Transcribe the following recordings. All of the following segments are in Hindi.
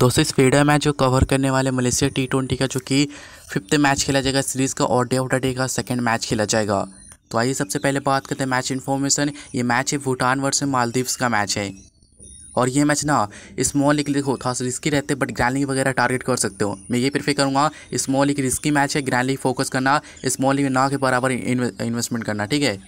दोस्तों इस फेडा मैच जो कवर करने वाले मलेशिया टी ट्वेंटी का जो कि फिफ्थ मैच खेला जाएगा सीरीज़ का और डे ऑफ द डे का सेकेंड मैच खेला जाएगा तो आइए सबसे पहले बात करते हैं मैच इन्फॉर्मेशन ये मैच है भूटान वर्सेस मालदीव्स का मैच है और ये मैच ना स्मॉल एक देखो थोड़ा सा रिस्की रहते हैं बट ग्रैंड लीग वगैरह टारगेट कर सकते हो मैं ये प्रेफर करूँगा स्मॉल एक रिस्की मैच है ग्रैंड लीग फोकस करना स्मॉल लीग ना के बराबर इन्वेस्टमेंट करना ठीक है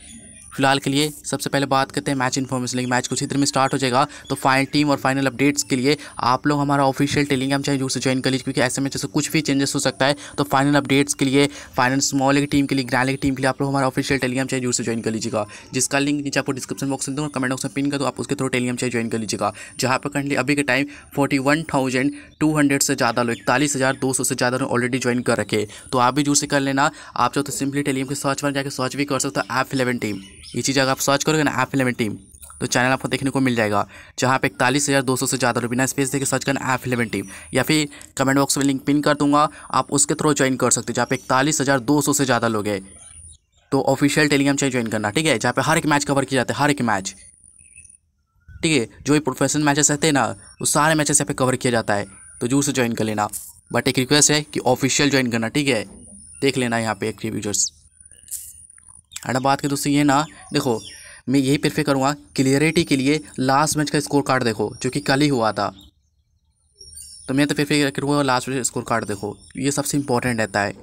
फिलहाल के लिए सबसे पहले बात करते हैं मैच इन्फॉर्मेशन लेकिन मैच कुछ ही देर में स्टार्ट हो जाएगा तो फाइनल टीम और फाइनल अपडेट्स के लिए आप लोग हमारा ऑफिशियल टेलीग्राम चैनल जरूर से ज्वाइन कर लीजिए क्योंकि ऐसे में जैसे कुछ भी चेंजेस हो सकता है तो फाइनल अपडेट्स के लिए फाइनल स्मॉल टीम के लिए ग्रैंड लीग टीम के लिए आप लोग हमारा ऑफिशियल टेलीग्राम चैनल जरूर से ज्वाइन कर लीजिएगा जिसका लिंक नीचे आपको डिस्क्रिप्शन बॉक्स में दूँ कमेंट बॉक्स में पिन कर दो आप उसके थ्रू टेलीग्राम चैनल ज्वाइन कर लीजिएगा जहाँ पर कंटली अभी के टाइम फोर्टी से ज़्यादा लोग इकतालीस से ज़्यादा लोग ऑलरेडी ज्वाइन कर रखे तो आप भी जरूर से कर लेना आप चाहते सिंपली टेलीग्राम के सर्च पर जाकर सर्च भी कर सकते हो ऐप इलेवन टीम ये चीज़ अगर आप सर्च करोगे ना एफ़ इलेवन टीम तो चैनल आपको देखने को मिल जाएगा जहाँ पे इकतालीस हज़ार दो सौ से ज़्यादा रुपये ना स्पेस देकर सर्च करना ऐप इलेवन टीम या फिर कमेंट बॉक्स में लिंक पिन कर दूंगा आप उसके थ्रू ज्वाइन कर सकते हो जहाँ पे इकतालीस हज़ार दो सौ से ज़्यादा लोग हैं तो ऑफिशियल टेलीग्राम चाहिए ज्वाइन करना ठीक है जहाँ पे हर एक मैच कवर किया जाता है हर एक मैच ठीक है जो भी प्रोफेशनल मैचेस रहते हैं ना वो सारे मैचेस यहाँ पे कवर किया जाता है तो जरूर से ज्वाइन कर लेना बट एक रिक्वेस्ट है कि ऑफिशियल ज्वाइन करना ठीक है देख लेना यहाँ पे एक्टिव यूजर्स एंड बात की दोस्तों ये ना देखो मैं यही प्रेफर करूँगा क्लियरिटी के लिए लास्ट मैच का स्कोर कार्ड देखो जो कि कल ही हुआ था तो मैं तो प्रेफर करूँगा लास्ट मैच स्कोर कार्ड देखो ये सबसे इंपॉर्टेंट रहता है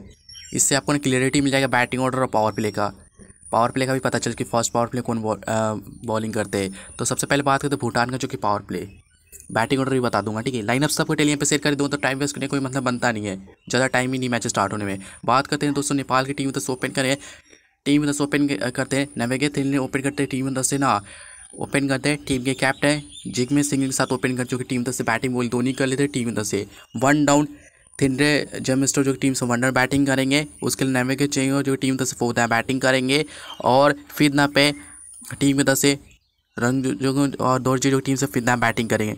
इससे आपको क्लियरिटी मिल जाएगा बैटिंग ऑर्डर और पावर प्ले का पावर प्ले का भी पता चल कि फर्स्ट पावर प्ले कौन बॉलिंग करते हैं तो सबसे पहले बात करते भूटान का जो कि पावर प्ले बैटिंग ऑर्डर भी बता दूंगा ठीक है लाइनअप सबको टेली पे शेयर कर दूँ तो टाइम वेस्ट करने कोई मतलब बनता नहीं है ज़्यादा टाइम ही नहीं मैच स्टार्ट होने में बात करते हैं दोस्तों नेपाल की टीम तो सोपेन करें टीम दस ओपन करते हैं नवेगे थ्री ओपन करते हैं टीम दस से ना ओपन करते हैं टीम के कैप्टन जिगमे सिंह के साथ ओपन कर चुके टीम दस से बैटिंग बोल दोनों कर लेते हैं टीम दस से वन डाउन थिनरे जेमिस्टर जो टीम से वनडर बैटिंग करेंगे उसके लिए नवे के चाहिए जो टीम दस से फोर्थ बैटिंग करेंगे और फिर ना पे टीम के दस से रंग जो और दौरजी जो टीम से फिदना बैटिंग करेंगे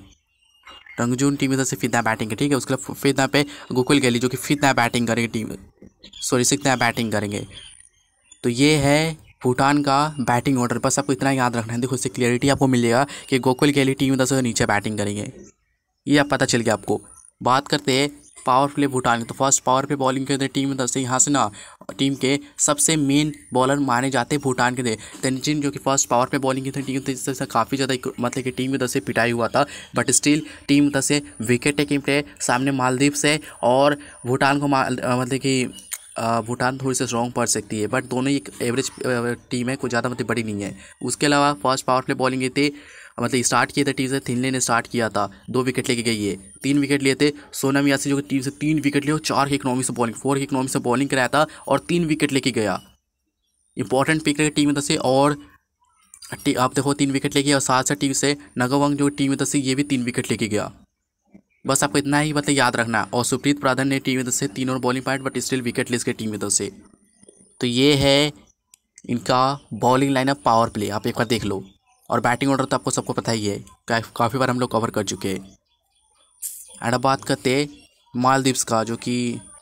रंगजून टीम की दस से फितना बैटिंग है ठीक है उसके लिए ना पे गोकुल गैली जो कि फितना बैटिंग करेंगे टीम सॉरी सिकना बैटिंग करेंगे तो ये है भूटान का बैटिंग ऑर्डर बस आपको इतना याद रखना है देखो इससे क्लियरिटी आपको मिलेगा कि गोकुल के लिए टीम दस नीचे बैटिंग करेंगे ये आप पता चल गया आपको बात करते हैं पावर प्ले भूटान की तो फर्स्ट पावर प्ले बॉलिंग के टीम दस से यहाँ से ना टीम के सबसे मेन बॉलर माने जाते हैं भूटान के थे तेनजिन जो कि फर्स्ट पावर प्ले बॉलिंग की टीम से काफ़ी ज़्यादा मतलब कि टीम की से पिटाई हुआ था बट स्टिल टीम की से विकेट टेकिंग पे सामने मालदीव से और भूटान को मतलब कि भूटान थोड़ी सी स्ट्रॉन्ग पड़ सकती है बट दोनों एक एवरेज टीम है कोई ज़्यादा मतलब बड़ी नहीं है उसके अलावा फर्स्ट पावर प्ले बॉलिंग थे मतलब स्टार्ट किए थे टीम से थिनले ने स्टार्ट किया था दो विकेट लेके गई है तीन विकेट लिए थे सोनम यासी जो टीम से तीन विकेट लिए और चार के इकनॉमी से बॉलिंग फोर के इकनॉमी से बॉलिंग कराया था और तीन विकेट लेके गया इंपॉर्टेंट पिक टीम में से और आप देखो तीन विकेट लेके और साथ साथ टीम से नगवंग जो टीम में से ये भी तीन विकेट लेके गया बस आपको इतना ही मतलब याद रखना और सुप्रीत प्राधन ने टीम में से तीन और bowling point but still wicket list के टीम में से तो ये है इनका बॉलिंग लाइनअप पावर प्ले आप एक बार देख लो और बैटिंग ऑर्डर तो आपको सबको पता ही है काफ़ी बार हम लोग कवर कर चुके हैं एंड अब बात करते मालदीव्स का जो कि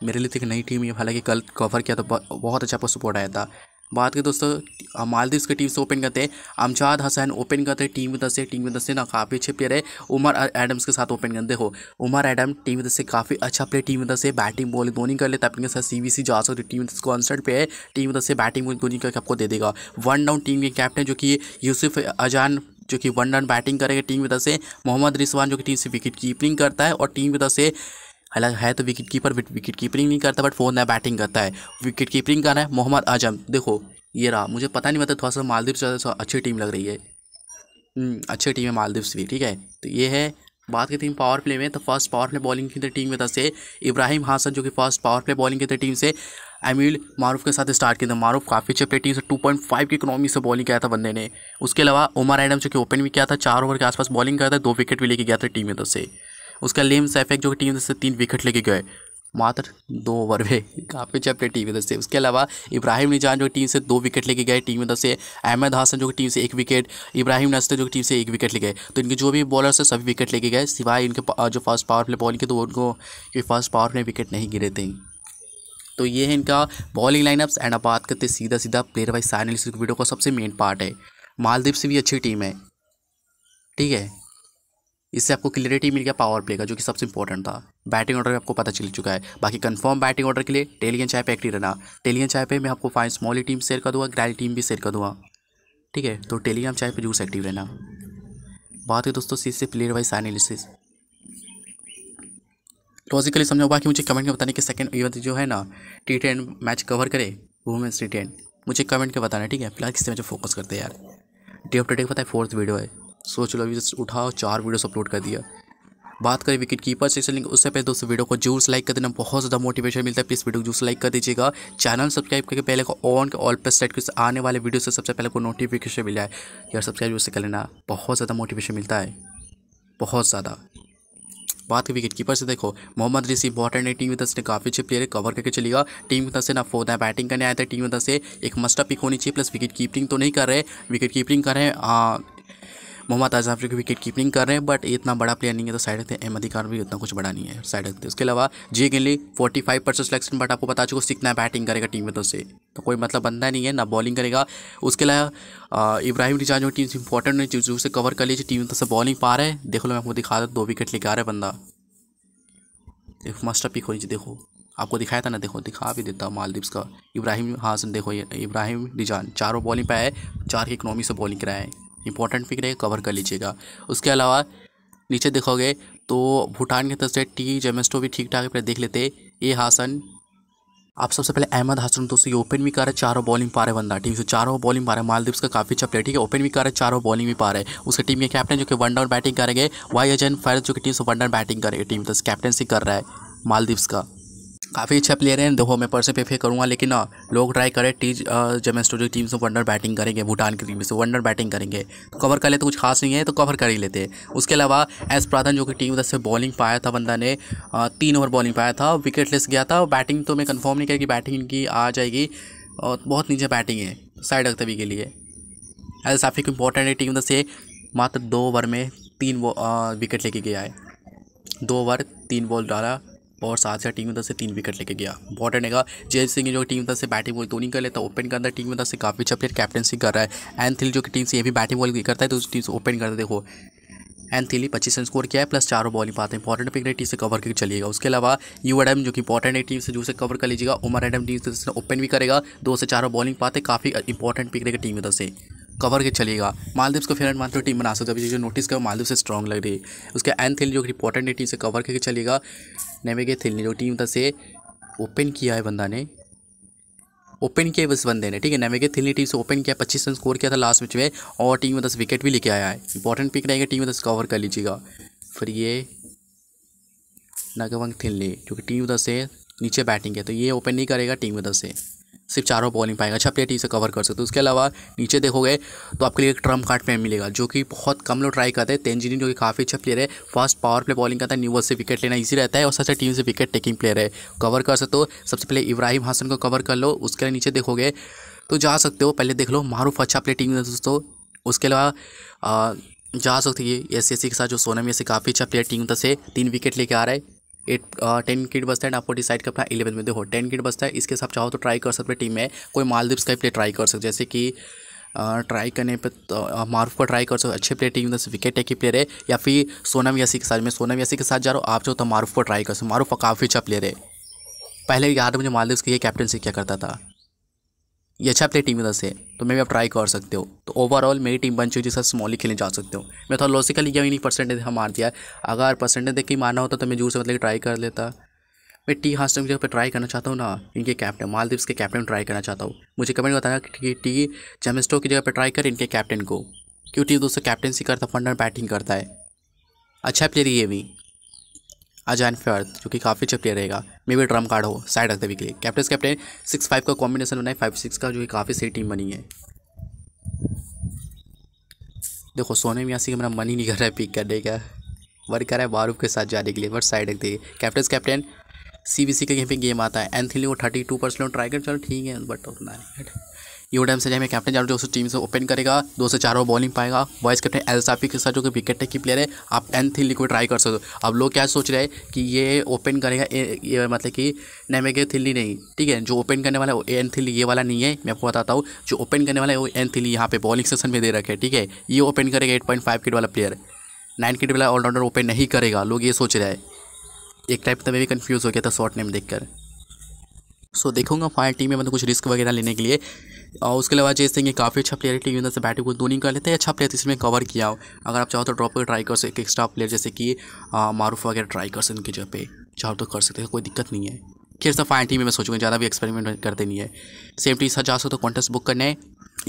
मेरे लिए तो एक नई टीम है हालांकि कल कवर किया तो बहुत अच्छा आपको सपोर्ट आया था बात करें दोस्तों मालदीव की टीम से ओपन करते हैं अमजाद हसन ओपन करते हैं टीम में दस से टीम में दस से ना काफ़ी अच्छे प्लेयर है उमर एडम्स के साथ ओपन करते हो उमर एडम टीम में दस से काफ़ी अच्छा प्लेयर टीम में दस बैटिंग बॉलिंग दोनों कर लेते अपने साथ सी बी सी जा सकते टीम कॉन्सर्ट पे है टीम में दस से बैटिंग बॉलिंग दोनों करके आपको दे देगा वन डाउन टीम के कैप्टन जो कि यूसुफ अजान जो कि वन डाउन बैटिंग करेगा टीम में दस से मोहम्मद रिसवान जो कि टीम से विकेट कीपिंग करता है और टीम में दस से हालांकि है तो विकेट कीपर विकेट कीपरिंग नहीं करता बट फोन है बैटिंग करता है विकेट कीपरिंग कर रहा है मोहम्मद आजम देखो ये रहा मुझे पता नहीं मतलब थोड़ा सा मालदीव से अच्छी टीम लग रही है हम्म, अच्छी टीम है मालदीव्स भी ठीक है तो ये है बात करती हैं पावर प्ले में तो फर्स्ट पावर प्ले बॉलिंग की टीम में तरफ से इब्राहिम हासन जो कि फर्स्ट पावर प्ले बॉलिंग की टीम से अमील मारूफ के साथ स्टार्ट किया था मारूफ काफ़ी अच्छे प्ले टीम से 2.5 की इकोनॉमी से बॉलिंग किया था बंदे ने उसके अलावा उमर एडम जो कि ओपन भी किया था चार ओवर के आसपास बॉलिंग किया था दो विकेट भी लेके गया था टीम में तरफ से उसका लेम सैफेक जो टीम से तीन विकेट लेके गए मात्र दो ओवर में काफ़ी चैप्टे टीम इधर से उसके अलावा इब्राहिम निजान जो टीम से दो विकेट लेके गए टीम इधर से अहमद हासन जो टीम से एक विकेट इब्राहिम नस्ते जो टीम से एक विकेट ले गए तो इनके जो भी बॉलर से सभी विकेट लेके गए सिवाय इनके जो फर्स्ट पावर प्ले बॉलिंग के तो उनको फर्स्ट पावर में विकेट नहीं गिरे थे तो ये है इनका बॉलिंग लाइनअप्स एंड अब बात करते सीधा सीधा प्लेयर वाइज साइन वीडियो का सबसे मेन पार्ट है मालदीव से भी अच्छी टीम है ठीक है इससे आपको क्लियरिटी मिल गया पावर प्ले का जो कि सबसे इंपॉर्टेंट था बैटिंग ऑर्डर आपको पता चल चुका है बाकी कंफर्म बैटिंग ऑर्डर के लिए टेलियन चाय पे एक्टिव रहना टेलियन चाय पे मैं आपको फाइन स्मॉल टीम शेयर कर दूंगा ग्रैंड टीम भी शेयर कर दूंगा ठीक है तो टेलीग्राम चाय पे जरूर एक्टिव रहना बात है दोस्तों सी से प्लेयर वाइज एनालिसिस लॉजिकली समझा हुआ कि मुझे कमेंट में बताने के सेकंड इवेंट जो है ना टी टेन मैच कवर करे वुमेंस टी टेन मुझे कमेंट के बताना ठीक है फिलहाल किससे मुझे फोकस करते हैं यार डे ऑफ टू डे पता है फोर्थ वीडियो है सोच लो अभी उठाओ चार वीडियोस अपलोड कर दिया बात करें विकेट कीपर से लिंक उससे पहले दोस्तों वीडियो को जरूर लाइक कर देना बहुत ज़्यादा मोटिवेशन मिलता है प्लीज़ वीडियो को जूस लाइक कर दीजिएगा चैनल सब्सक्राइब करके पहले को ऑन के ऑल पर सेट कर आने वाले वीडियो से सबसे पहले को नोटिफिकेशन मिला है यार सब्सक्राइब उससे कर लेना बहुत ज़्यादा मोटिवेशन मिलता है बहुत ज़्यादा बात की विकेट कीपर से देखो मोहम्मद रिसी इंपॉर्टेंट है टीम की तरफ से काफ़ी अच्छे प्लेयर कवर करके चलेगा टीम की तरफ से ना फोर्थ है बैटिंग करने आए थे टीम की तरफ से एक मस्टर पिक होनी चाहिए प्लस विकेट कीपिंग तो नहीं कर रहे विकेट कीपिंग कर रहे हैं हाँ, मोहम्मद आजम की विकेट कीपिंग कर रहे हैं बट इतना बड़ा प्लेयर नहीं है तो साइड रखते हैं अहमद खान भी इतना कुछ बड़ा नहीं है साइड रखते उसके अलावा जी गिनली forty five percent selection but आपको बता चुका सीखना बैटिंग करेगा टीम में तो से तो कोई मतलब बंदा नहीं है ना बॉलिंग करेगा उसके अलावा इब्राहिम रिचार्ज और टीम इंपॉर्टेंट है जो से कवर कर लीजिए टीम तो से बॉलिंग पा रहे हैं देखो मैं आपको दिखा दूँ दो विकेट लेके आ रहा है बंदा एक मास्टर पिक हो देखो आपको दिखाया था ना देखो दिखा भी देता मालदीव्स का इब्राहिम हासन देखो ये इब्राहिम रिजान चारों बॉलिंग पे आए चार की इकनॉमी से बॉलिंग कराए इंपॉर्टेंट पिक रहेगा कवर कर लीजिएगा उसके अलावा नीचे देखोगे तो भूटान की तरफ से टी जेमेस्टो भी ठीक ठाक देख लेते ए हासन आप सबसे पहले अहमद हासन तो ये ओपन भी कर रहे चारों बॉलिंग पा रहे बंदा टीम से चारों बॉलिंग पा रहे मालदीव का काफ़ी अच्छा प्लेयर ठीक है ओपन तो भी कर रहे चारों बॉलिंग भी पा रहे उसके टीम के कैप्टन जो कि वन डाउन बैटिंग करेंगे वाई अजन फायर जो कि टीम से वन डाउन बैटिंग करेगी टीम तो कैप्टनसी कर रहा है मालदीव्स का काफ़ी अच्छा प्लेयर है देखो मैं पर्सन पे फे करूँगा लेकिन हाँ, लोग ट्राई करें टीज जमन स्टूडियो टीम से वंडर बैटिंग करेंगे भूटान की टीम से वंडर बैटिंग करेंगे तो कवर कर ले तो कुछ खास नहीं है तो कवर कर ही लेते उसके अलावा एस प्राधन जो कि टीम उधर से बॉलिंग पाया था बंदा ने तीन ओवर बॉलिंग पाया था विकेट लेस गया था बैटिंग तो मैं कन्फर्म नहीं करेगी बैटिंग इनकी आ जाएगी और बहुत नीचे बैटिंग है साइड अख्तबी के लिए एज साफिक इंपॉर्टेंट है टीम उधर से मात्र दो ओवर में तीन विकेट लेके गया है दो ओवर तीन बॉल डाला और साथ ही टीम उधर से तीन विकेट लेके गया इंपॉर्टेंट है जय सिंह जो टीम उधर से बैटिंग बॉल तो नहीं कर लेता ओपन के अंदर टीम उधर से काफ़ी अच्छा प्लेयर कैप्टनसी कर रहा है एंड थिल जो कि टीम से ये भी बैटिंग बॉल करता है तो उस टीम से ओपन करते देखो एंड थिली पच्चीस रन स्कोर किया है प्लस चारों बॉलिंग पाते हैं इंपॉर्टेंट पिक टीम से कवर करके चलिएगा उसके अलावा यू एडम जो कि इंपॉर्टेंट है टीम से जो से कवर कर लीजिएगा उमर एडम टीम से ओपन भी करेगा दो से चारों बॉलिंग पाते काफ़ी इंपॉर्टेंट पिक रहेगा टीम उधर से कवर के चलेगा मालदीव को फेयर एंड मानते टीम बना सकते अभी जो नोटिस का मालदीव से स्ट्रॉग लग रही है उसके एन थिल जो रिपोर्टेंट है टीम से कवर करके चलेगा नेमेगे थेल ने जो टीम था से ओपन किया है बंदा ने ओपन किया है बस बंदे ने ठीक है नेमेगे थिल ने टीम से ओपन किया पच्चीस रन स्कोर किया था लास्ट मैच में और टीम में दस विकेट भी लेके आया है इंपॉर्टेंट पिक रहेगा टीम में दस कवर कर लीजिएगा फिर ये नगवंग थिल्ली क्योंकि टीम उधर से नीचे बैटिंग है तो ये ओपन नहीं करेगा टीम उधर से सिर्फ चारों बॉल नहीं पाएगा छह प्लेयर टी से कवर कर सकते हो उसके अलावा नीचे देखोगे तो आपके लिए एक ट्रम्प कार्ड पेम मिलेगा जो कि बहुत कम लोग ट्राई करते हैं तेंजिनी जो कि काफ़ी अच्छा प्लेयर है फर्स्ट पावर प्ले बॉलिंग करता है न्यूवर्स से विकेट लेना ईजी रहता है और सबसे टीम से विकेट टेकिंग प्लेयर है कवर कर सकते हो सबसे पहले इब्राहिम हसन को कवर कर लो उसके नीचे देखोगे तो जा सकते हो पहले देख लो मारूफ अच्छा प्ले टीम दोस्तों उसके अलावा जा सकती है एस के साथ जो सोनम ये काफ़ी अच्छा प्लेयर टीम से तीन विकेट लेके आ रहा है एट टेन किट बचता है आपको डिसाइड करना है इलेवन में देखो टेन किट बचता है इसके साथ चाहो तो ट्राई कर सकते टीम में कोई मालदीव्स का प्ले ट्राई कर सकते जैसे कि ट्राई करने पर तो मारूफ को ट्राई कर सकते अच्छे प्लेयर टीम से विकेट टेकी प्लेयर है या फिर सोनम यासी के साथ मैं सोनम यासी के साथ जा रहा हूँ आप जो तो मारूफ को ट्राई कर सकते मारूफ काफ़ी अच्छा प्लेयर है पहले याद मुझे मालदीव्स की ये कैप्टनसी क्या करता था ये अच्छा प्ले टीम की दस से तो मैं भी आप ट्राई कर सकते हो तो ओवरऑल मेरी टीम बन चुकी है जिसका स्मॉली खेलने जा सकते हो मैं थोड़ा लॉसिकली गया नहीं परसेंटेज हम मार दिया अगर परसेंटेज देख के मारना होता तो मैं जोर से मतलब ट्राई कर लेता मैं टी हास्ट की जगह पर ट्राई करना चाहता हूँ ना इनके कैप्टन मालदीव्स के कैप्टन ट्राई करना चाहता हूँ मुझे कमेंट बताना कि टी जेमेस्टो की जगह पर ट्राई कर इनके कैप्टन को क्यों टी दोस्तों कैप्टनसी करता फंडर बैटिंग करता है अच्छा प्लेयर ये भी अजान फर्द जो कि काफ़ी अच्छा प्लेयर रहेगा मे भी ड्रम कार्ड हो साइड रखते के लिए कैप्टन कैप्टन सिक्स फाइव का कॉम्बिनेशन बना है फाइव सिक्स का जो कि काफ़ी सही टीम बनी है देखो सोने में यहाँ से मेरा मन ही नहीं कर रहा है पिक करने का वर्क कर रहा है बारूफ के साथ जाने के लिए बट साइड रखते captain captain C B C का यहाँ पे गेम आता है एंथिली वो थर्टी टू परसेंट ट्राई कर चलो ठीक है बट उतना यू टाइम से जाए कैप्टन चारों जो उस टीम से ओपन करेगा दो से चार ओवर बॉलिंग पाएगा वाइस कैप्टन एल साफी के साथ जो कि विकेट टेक की प्लेयर है आप एन थी लिक्विड ट्राई कर सकते हो अब लोग क्या सोच रहे हैं कि ये ओपन करेगा ए, ये मतलब कि नेमेगे थिल्ली नहीं ठीक है जो ओपन करने वाला है वो एन थिली ये वाला नहीं है मैं आपको बताता हूँ जो ओपन करने वाला है वो एन थिली यहाँ पे बॉलिंग सेशन में दे रखे ठीक है ये ओपन करेगा एट पॉइंट फाइव किट वाला प्लेयर नाइन किट वाला ऑलराउंडर ओपन नहीं करेगा लोग ये सोच रहे हैं एक टाइप तो मैं भी कन्फ्यूज़ हो गया था शॉर्ट नेम देखकर सो देखूंगा फाइनल टीम में मतलब कुछ रिस्क वगैरह लेने के लिए और उसके अलावा जैसे कि काफ़ी अच्छा प्लेयर है टीम अंदर से बैटिंग को दोनों कर लेते हैं अच्छा प्लेयर इसमें कवर किया हो अगर आप चाहो तो ड्रॉप पर ट्राई कर सकते एक्स्ट्रा प्लेयर जैसे कि मारूफ वगैरह ट्राई कर सकते उनकी जगह पे चाहो तो कर सकते हैं कोई दिक्कत नहीं है फिर सब फाइनल टीम में मैं सोचूंगा ज़्यादा भी एक्सपेरिमेंट करते नहीं है सेम जा सकते तो कॉन्टेस्ट बुक करने हैं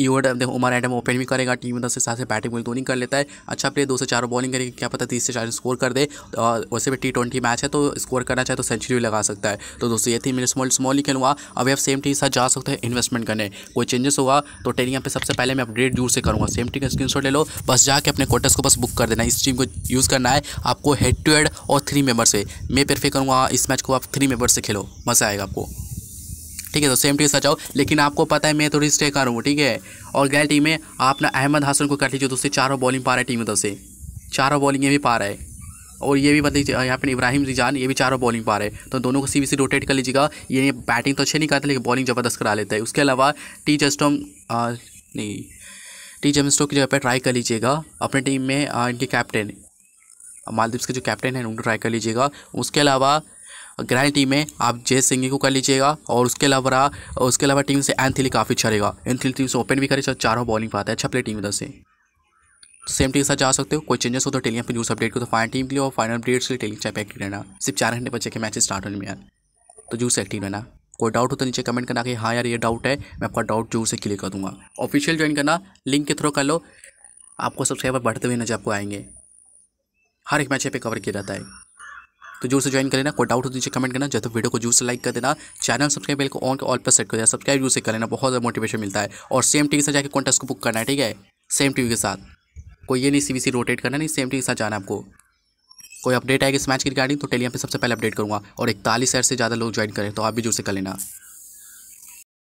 ईवर्ड देखो उमर एडम ओपन भी करेगा टीम दस से सात से बैटिंग बोलिंग दोनों कर लेता है अच्छा प्ले दो से चार बॉलिंग करेगा क्या पता तीस से चार स्कोर कर दे और वैसे भी टी ट्वेंटी मैच है तो स्कोर करना चाहे तो सेंचुरी भी लगा सकता है तो दोस्तों ये थी मेरे स्मॉल स्मॉल ही खेलूँगा अभी आप सेम टीम के साथ जा सकते हैं इन्वेस्टमेंट करने कोई चेंजेस होगा तो यहाँ पर सबसे पहले मैं अपडेट दूर से करूँगा सेम टीम का स्क्रीन ले लो बस जाके अपने क्वार्टर्स को बस बुक कर देना इस टीम को यूज़ करना है आपको हेड टू हेड और थ्री मेम्बर से मैं प्रेफर करूँगा इस मैच को आप थ्री मेबर से खेलो मज़ा आएगा आपको ठीक है तो सेम टीम सचाओ लेकिन आपको पता है मैं थोड़ी स्टेकर हूँ ठीक है और गैल टीम में आपने अहमद हसन को कर लीजिए दोस्तों चारों बॉलिंग पा रहा है टीम उधर से चारों बॉलिंग ये भी पा रहा है और ये भी बताइए यहाँ पे इब्राहिम रिजान ये भी चारों बॉलिंग पा रहे हैं तो दोनों को सी सी रोटेट कर लीजिएगा ये बैटिंग तो अच्छे नहीं करते लेकिन बॉलिंग ज़बरदस्त करा लेता है उसके अलावा टी जस्टोम नहीं टी जमस्टो की जगह पर ट्राई कर लीजिएगा अपने टीम में इनके कैप्टन मालदीव्स के जो कैप्टन हैं उनको ट्राई कर लीजिएगा उसके अलावा ग्रैंड टीम में आप जय सिंह को कर लीजिएगा और उसके अलावा उसके अलावा टीम से एंथिली काफ़ी अच्छा रहेगा एंथिली टीम से ओपन भी करे चारों बॉलिंग पाता है अच्छा प्ले टीम इधर से सेम टीम के साथ जा सकते हो कोई चेंजेस हो तो टेलियम पर न्यूज़ अपडेट को तो फाइनल टीम के लिए और फाइनल अपडेट्स के लिए टेलिंग चैप एक्टिव रहना सिर्फ चार घंटे बच्चे के मैच स्टार्ट होने में यार तो जूस एक्टिव रहना कोई डाउट हो तो नीचे कमेंट करना कि हाँ यार ये डाउट है मैं आपका डाउट जूस से क्लियर कर दूंगा ऑफिशियल ज्वाइन करना लिंक के थ्रू कर लो आपको सब्सक्राइबर बढ़ते हुए नजर आपको आएंगे हर एक मैच पर कवर किया जाता है तो जोर से ज्वाइन कर लेना कोई डाउट हो तो नीचे कमेंट करना जब तो वीडियो को जोर से लाइक कर देना चैनल सब्सक्राइब बेल को ऑन के ऑल पर सेट कर देना सब्सक्राइब जो से कर लेना बहुत ज़्यादा मोटिवेशन मिलता है और सेम टीवी से जाकर कॉन्टेस्ट को बुक करना है ठीक है सेम टीवी के साथ कोई ये नहीं सी रोटेट करना नहीं सेम टीवी के साथ जाना आपको कोई अपडेट आएगी इस मैच की रिगार्डिंग तो टेलीग्राम पे सबसे पहले अपडेट करूँगा और इकतालीस हज़ार से ज़्यादा लोग ज्वाइन करें तो आप भी जोर से कर लेना